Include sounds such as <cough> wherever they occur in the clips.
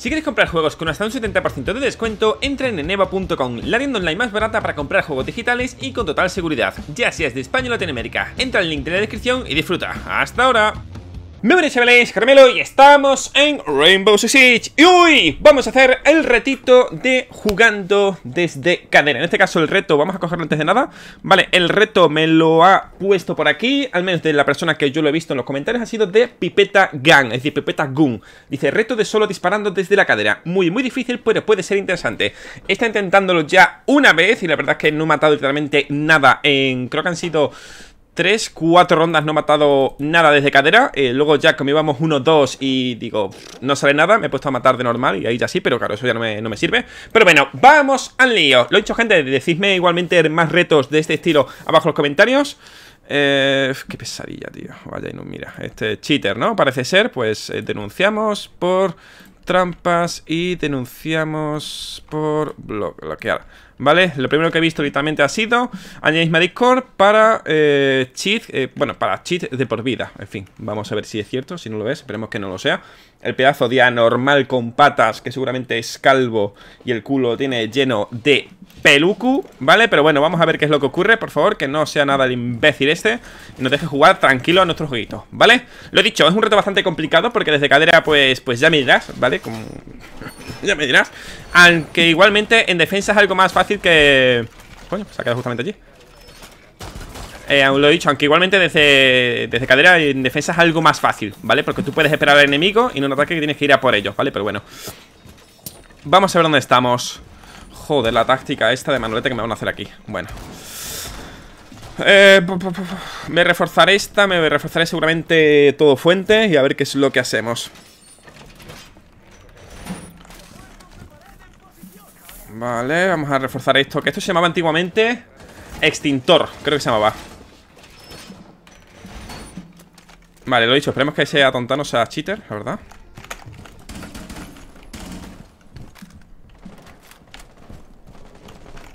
Si quieres comprar juegos con hasta un 70% de descuento, entra en eneva.com, la tienda online más barata para comprar juegos digitales y con total seguridad, ya seas de España o Latinoamérica. Entra al link de la descripción y disfruta. ¡Hasta ahora! Bienvenidos chavales, Carmelo y estamos en Rainbow Six Siege Y hoy vamos a hacer el retito de jugando desde cadera En este caso el reto, vamos a cogerlo antes de nada Vale, el reto me lo ha puesto por aquí Al menos de la persona que yo lo he visto en los comentarios Ha sido de Pipeta Gang. es decir, Pipeta Gun Dice, reto de solo disparando desde la cadera Muy, muy difícil, pero puede ser interesante Está intentándolo ya una vez Y la verdad es que no he matado literalmente nada en... Creo que han sido... 3, 4 rondas no he matado nada desde cadera eh, Luego ya como íbamos 1, 2 y digo, no sale nada Me he puesto a matar de normal y ahí ya sí, pero claro, eso ya no me, sirve Pero bueno, vamos al lío Lo he dicho gente, decidme igualmente más retos de este estilo abajo en los comentarios eh, qué pesadilla, tío. Vaya, no, mira. Este cheater, ¿no? Parece ser, pues eh, denunciamos por trampas y denunciamos por bloquear. ¿Vale? Lo primero que he visto literalmente ha sido a Discord para eh, cheat, eh, bueno, para cheat de por vida. En fin, vamos a ver si es cierto, si no lo es, esperemos que no lo sea. El pedazo de anormal con patas, que seguramente es calvo y el culo tiene lleno de Peluku, ¿vale? Pero bueno, vamos a ver qué es lo que ocurre, por favor, que no sea nada de imbécil este y nos deje jugar tranquilo a nuestro jueguito ¿vale? Lo he dicho, es un reto bastante complicado porque desde cadera, pues, pues ya me dirás, ¿vale? Como... <laughs> ya me dirás. Aunque igualmente en defensa es algo más fácil que... Coño, se ha quedado justamente allí. Eh, lo he dicho, aunque igualmente desde, desde cadera en defensa es algo más fácil, ¿vale? Porque tú puedes esperar al enemigo y no un ataque que tienes que ir a por ellos, ¿vale? Pero bueno. Vamos a ver dónde estamos. Joder, la táctica esta de manolete que me van a hacer aquí Bueno eh, Me reforzaré esta Me reforzaré seguramente todo fuente Y a ver qué es lo que hacemos Vale, vamos a reforzar esto Que esto se llamaba antiguamente Extintor, creo que se llamaba Vale, lo he dicho, esperemos que sea tontano, sea cheater, la verdad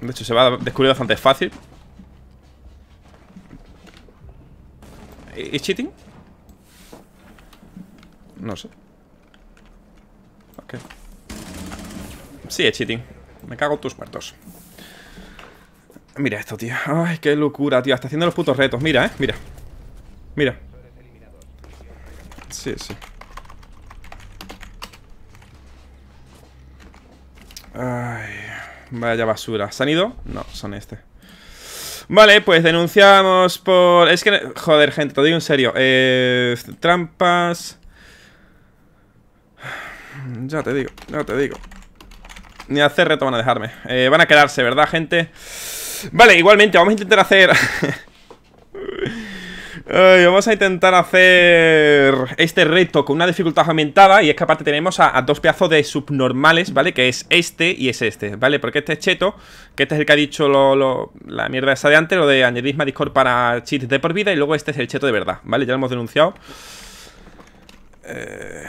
De hecho, se va a descubrir bastante fácil. ¿Es cheating? No sé. Ok. Sí, es cheating. Me cago en tus muertos. Mira esto, tío. Ay, qué locura, tío. Está haciendo los putos retos. Mira, eh. Mira. Mira. Sí, sí. Ay. Vaya basura. ¿Se han ido? No, son este. Vale, pues denunciamos por... Es que... Joder, gente, te digo en serio. Eh, trampas... Ya te digo, ya te digo. Ni hacer reto van a dejarme. Eh, van a quedarse, ¿verdad, gente? Vale, igualmente, vamos a intentar hacer... <laughs> Eh, vamos a intentar hacer este reto con una dificultad aumentada Y es que aparte tenemos a, dos pedazos de subnormales, ¿vale? Que es este y es este, ¿vale? Porque este es Cheto, que este es el que ha dicho la mierda esa de antes Lo de añadir Discord para cheats de por vida Y luego este es el Cheto de verdad, ¿vale? Ya lo hemos denunciado eh,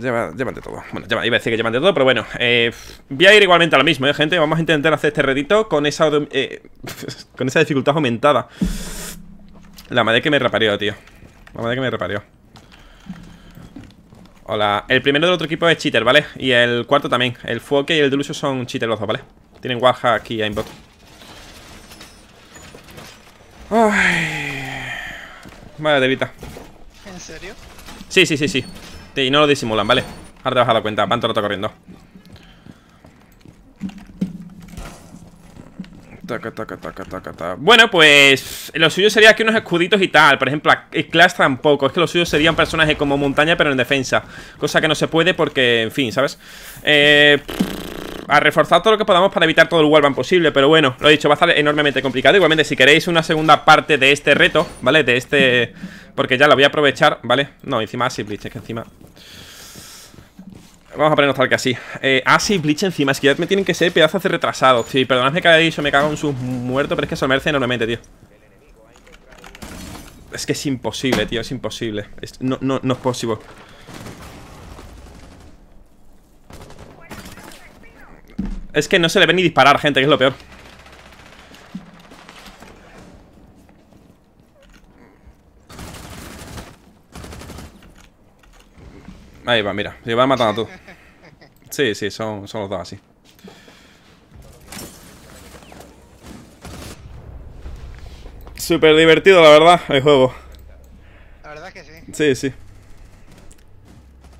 llevan de todo Bueno, iba a decir que llevan de todo, pero bueno eh, Voy a ir igualmente a lo mismo, ¿eh, gente? Vamos a intentar hacer este redito con esa, <laughs> con esa dificultad aumentada la madre que me reparió, tío La madre que me reparió Hola El primero del otro equipo es cheater, ¿vale? Y el cuarto también El Fuoque y el Delucio son cheater los dos, ¿vale? Tienen guaja aquí a aimbot Ay Vale, Devita ¿En serio? Sí, sí, sí, sí Y no lo disimulan, ¿vale? Ahora te vas a cuenta Van todo el rato corriendo Bueno, pues lo suyo sería aquí unos escuditos y tal. Por ejemplo, Clash tampoco. Es que los suyos serían personajes como montaña, pero en defensa. Cosa que no se puede porque, en fin, ¿sabes? Eh, a reforzar todo lo que podamos para evitar todo el wallbang posible. Pero bueno, lo he dicho, va a estar enormemente complicado. Igualmente, si queréis una segunda parte de este reto, ¿vale? De este... Porque ya lo voy a aprovechar, ¿vale? No, encima así, es que encima... Vamos a ponernos tal que así. Eh, ah, sí, Bleach encima. Es que ya me tienen que ser pedazos de retrasados, Sí, Perdonadme que haya dicho, me cago en sus muertos, pero es que eso lo merece enormemente, tío. Es que es imposible, tío, es imposible. no, no, no es posible. Es que no se le ve ni disparar, gente, que es lo peor. Ahí va, mira, se va matando a todos. Sí, sí, son, los dos así. Súper divertido, la verdad, el juego. La verdad es que sí. Sí, sí.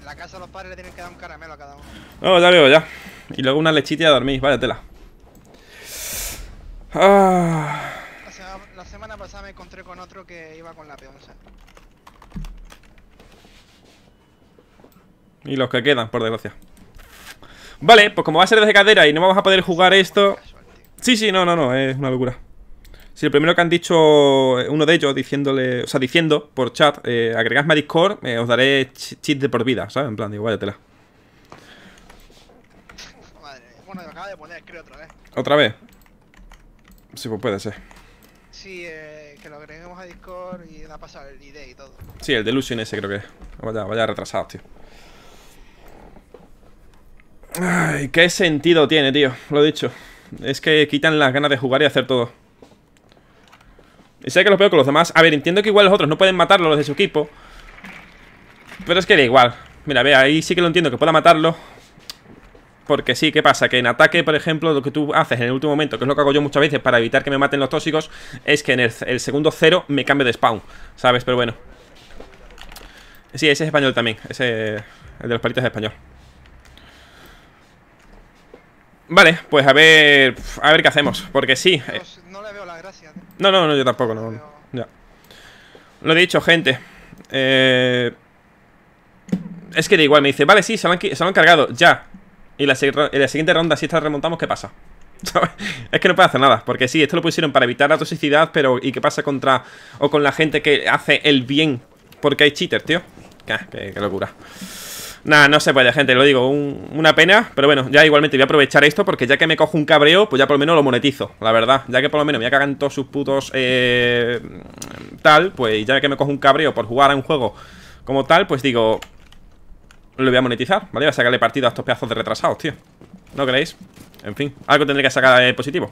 En La casa de los padres le tienen que dar un caramelo a cada uno. No, ya veo, ya. Y luego una lechita y a dormir, vaya tela. Ah. La, semana, la semana pasada me encontré con otro que iba con la peonza. Y los que quedan, por desgracia Vale, pues como va a ser desde cadera y no vamos a poder jugar esto Sí, sí, no, no, no, es una locura Si el primero que han dicho eh, uno de ellos diciéndole, o sea, diciendo por chat, eh, agregadme a Discord, eh, os daré cheat de por vida, ¿sabes? En plan, digo, váyatela. Madre, bueno, acaba de poner, creo, otra vez. ¿Otra vez? Sí, pues puede ser. Sí, eh, que lo agreguemos a Discord y ha pasado el ID y todo. Sí, el Delusion ese creo que es. Vaya, vaya retrasado, tío. Ay, qué sentido tiene, tío. Lo he dicho. Es que quitan las ganas de jugar y hacer todo. Y sé que lo peor con los demás. A ver, entiendo que igual los otros no pueden matarlo, los de su equipo. Pero es que da igual. Mira, ve, ahí sí que lo entiendo, que pueda matarlo. Porque sí, ¿qué pasa? Que en ataque, por ejemplo, lo que tú haces en el último momento, que es lo que hago yo muchas veces para evitar que me maten los tóxicos, es que en el, segundo cero me cambio de spawn, ¿sabes? Pero bueno. Sí, ese es español también, ese el de los palitos es español. Vale, pues a ver... A ver qué hacemos, porque sí... Eh. Pues no le veo la gracia. ¿eh? No, no, no, yo tampoco, no. Ya. Lo he dicho, gente. Eh... Es que da igual, me dice, vale, sí, se lo han, se han cargado, ya. Y la, siguiente ronda, si esta remontamos, ¿qué pasa? <laughs> Es que no puede hacer nada, porque sí, esto lo pusieron para evitar la toxicidad, pero ¿y qué pasa contra o con la gente que hace el bien? Porque hay cheater, tío. qué locura. Nah, no se puede, gente, lo digo, una pena, pero bueno, ya igualmente voy a aprovechar esto porque ya que me cojo un cabreo, pues ya por lo menos lo monetizo, la verdad. Ya que por lo menos me cagan todos sus putos eh, tal, pues ya que me cojo un cabreo por jugar a un juego como tal, pues digo, lo voy a monetizar, ¿vale? Voy a sacarle partido a estos pedazos de retrasados, tío. ¿No creéis? En fin, algo tendré que sacar eh, positivo.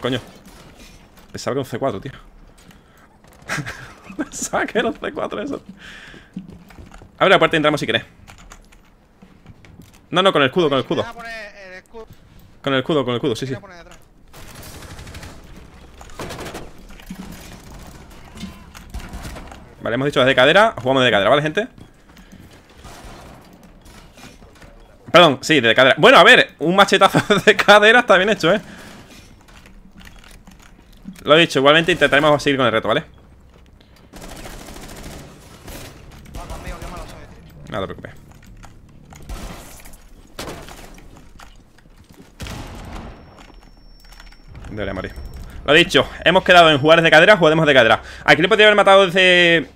Coño. Pensaba que un C4, tío. Pensaba que C4 eso. Abre la puerta y entramos si querés. No, no, con el escudo, con el escudo. Ah, con el escudo, con el escudo, sí, sí. Vale, hemos dicho desde cadera. Jugamos de cadera, ¿vale, gente? Perdón, sí, de cadera. Bueno, a ver, un machetazo <laughs> de cadera está bien hecho, ¿eh? Lo he dicho, igualmente intentaremos seguir con el reto, ¿vale? vale No te preocupes. Debería morir. Lo dicho, hemos quedado en jugar de cadera, jugaremos de cadera. Aquí le podría haber matado desde...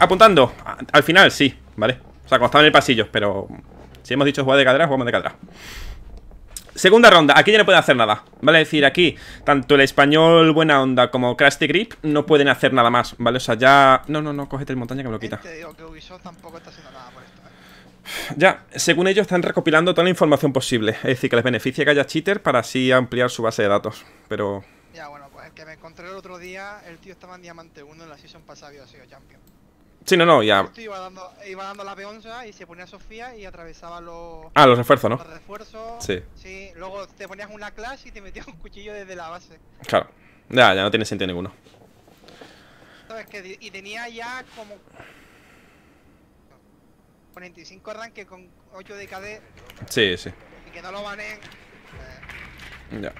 Apuntando. Al final, sí, ¿vale? O sea, cuando estaba en el pasillo, pero... Si hemos dicho jugar de cadera, jugamos de cadera. Segunda ronda, aquí ya no pueden hacer nada Vale, es decir, aquí, tanto el español Buena onda como Crusty Grip No pueden hacer nada más, vale, o sea, ya No, no, no, cógete el montaña que lo quita Ya, según ellos están recopilando toda la información posible Es decir, que les beneficia que haya cheater Para así ampliar su base de datos Pero... Ya, bueno, pues el que me encontré el otro día El tío estaba en Diamante 1 en la Season pasada y sido Champion Sí, no, no, ya. Iba dando, iba dando, la peonza y se ponía Sofía y atravesaba los. Ah, los refuerzos, ¿no? Los refuerzos. Sí. Sí, luego te ponías una clash y te metías un cuchillo desde la base. Claro. Ya, ya no tiene sentido ninguno. ¿Sabes qué? Y tenía ya como. 45 que con 8 de KD. Sí, sí. Y que no lo van Eh... Ya.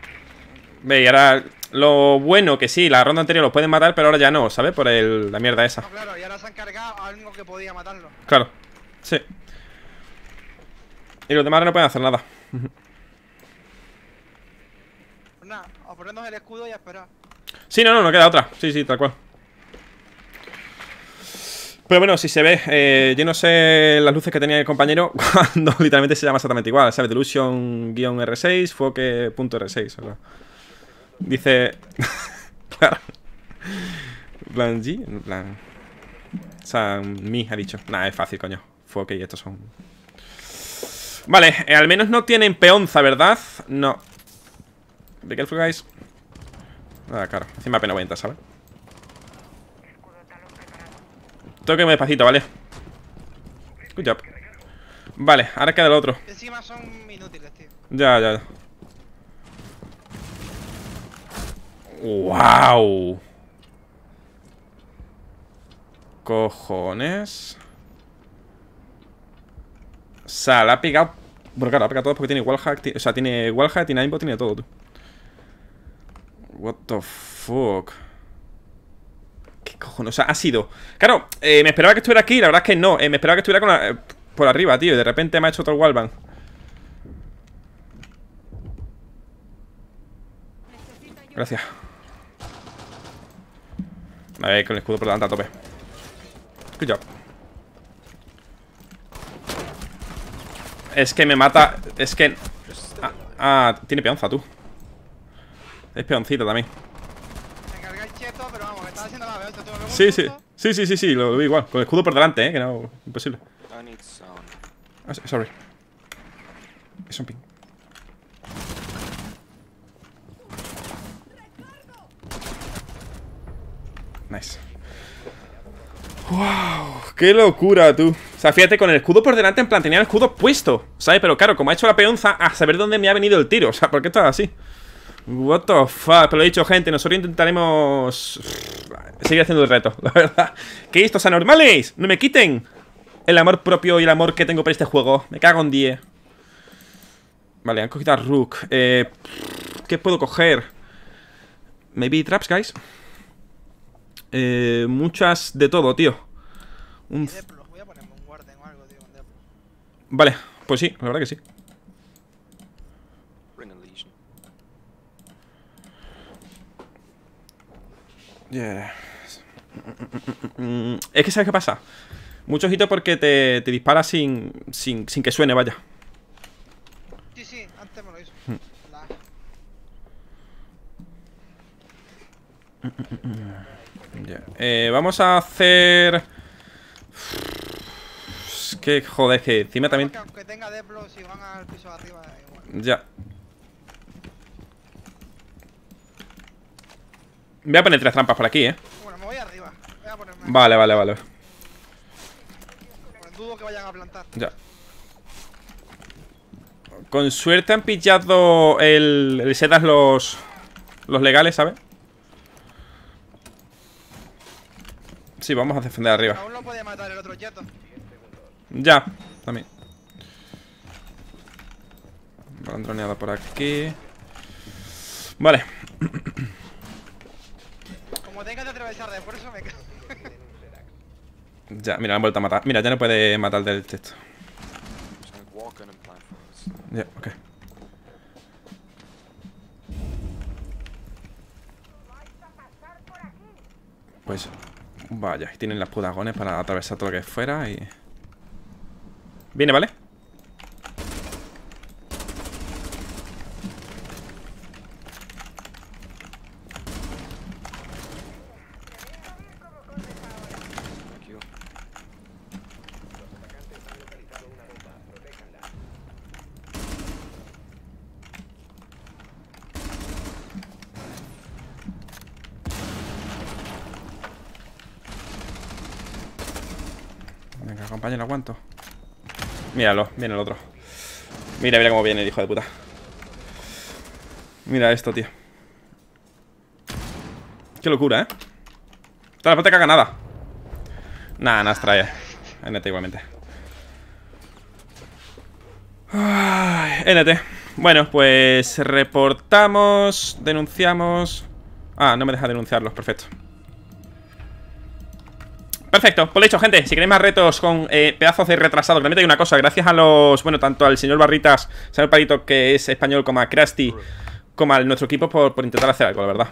Ve, y ahora lo bueno que sí, la ronda anterior lo pueden matar, pero ahora ya no, ¿sabes? Por el, la mierda esa. claro, y ahora se han cargado algo que podía matarlo. Claro, sí. Y los demás no pueden hacer nada. <laughs> Pues nada, a el escudo y a esperar. Sí, no, no, no queda otra. Sí, sí, tal cual. Pero bueno, si se ve, eh, yo no sé las luces que tenía el compañero <laughs> cuando literalmente se llama exactamente igual, ¿sabes? Delusion-R6, foque.R6, o sea. Dice... <laughs> claro. plan G, O sea, mi ha dicho. Nada, es fácil, coño. Fue y estos son... Vale, eh, al menos no tienen peonza, ¿verdad? No. de Be careful, guys. nada ah, claro. Encima apenas voy a entrar, ¿sabes? Tengo que irme despacito, ¿vale? Good job. Vale, ahora queda el otro. Encima son inútiles, tío. Ya, ya, ya. ¡Wow! Cojones. O sea, la ha pegado. Bueno, claro, la ha pegado todo porque tiene wallhack. O sea, tiene wallhack, tiene aimbot, tiene todo, tú. What the fuck. ¿Qué cojones? O sea, ha sido. Claro, eh, me esperaba que estuviera aquí, la verdad es que no. Eh, me esperaba que estuviera con la, eh, por arriba, tío. Y de repente me ha hecho otro wallbang. Gracias a ver, con el escudo por delante a tope. job Es que me mata. Es que. Ah, ah tiene peonza, tú. Es peoncita también. Sí, sí, sí, sí, sí, sí, lo vi igual. Con el escudo por delante, eh, que no. Imposible. Ah, sorry. Es un ping. Nice. ¡Wow! ¡Qué locura, tú! O sea, fíjate, con el escudo por delante, en plan, tenía el escudo puesto, ¿sabes? Pero claro, como ha hecho la peonza, a saber dónde me ha venido el tiro, o sea, ¿por qué está así? What the fuck, pero lo he dicho, gente, nosotros intentaremos seguir haciendo el reto, <laughs> la verdad. ¿Qué estos anormales? ¡No me quiten! El amor propio y el amor que tengo por este juego. Me cago en 10. Vale, han cogido a Rook. Eh, ¿Qué puedo coger? Maybe traps, guys. Eh, muchas de todo, tío. Un... Voy a ponerme un guarden o algo, tío, un vale, pues sí, la verdad que sí. Yeah. Es que sabes qué pasa. Mucho ojito porque te, te dispara sin, sin, sin, que suene, vaya. Sí, sí, antes me lo hizo. Hmm. La... <laughs> Eh, vamos a hacer... que, joder, que encima también... Ya. Voy a poner tres trampas por aquí, eh. Bueno, me voy arriba. Voy a vale, vale, vale. que vayan a plantar. Ya. Con suerte han pillado el, el setas los, los legales, ¿sabes? Sí, vamos a defender arriba. Aún no puede matar el otro yeto. Ya, también. Balandroneada por aquí. Vale. <coughs> Como tengas que atravesar de esfuerzo, me cago. Ya, mira, han vuelto a matar. Mira, ya no puede matar del texto. Ya, yeah, ok. Pues Vaya, tienen las pudagones para atravesar todo lo que es fuera y... Viene, ¿vale? vale compañero, aguanto. Míralo, viene el otro. Mira, mira cómo viene el hijo de puta. Mira esto, tío. Qué locura, ¿eh? Toda la te caga nada. Nada, nada trae. NT igualmente. NT. Bueno, pues reportamos, denunciamos. Ah, no me deja denunciarlos, perfecto. Perfecto, por pues lo dicho, gente, si queréis más retos con eh, pedazos de retrasado, Realmente hay una cosa, gracias a los, bueno, tanto al señor Barritas, señor Parito, que es español, como a Krusty, como a nuestro equipo por, intentar hacer algo, la verdad.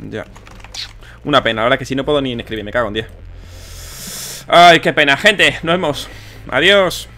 Ya. Una pena, ahora que si no puedo ni escribir, me cago en 10. Ay, qué pena, gente, nos vemos. Adiós.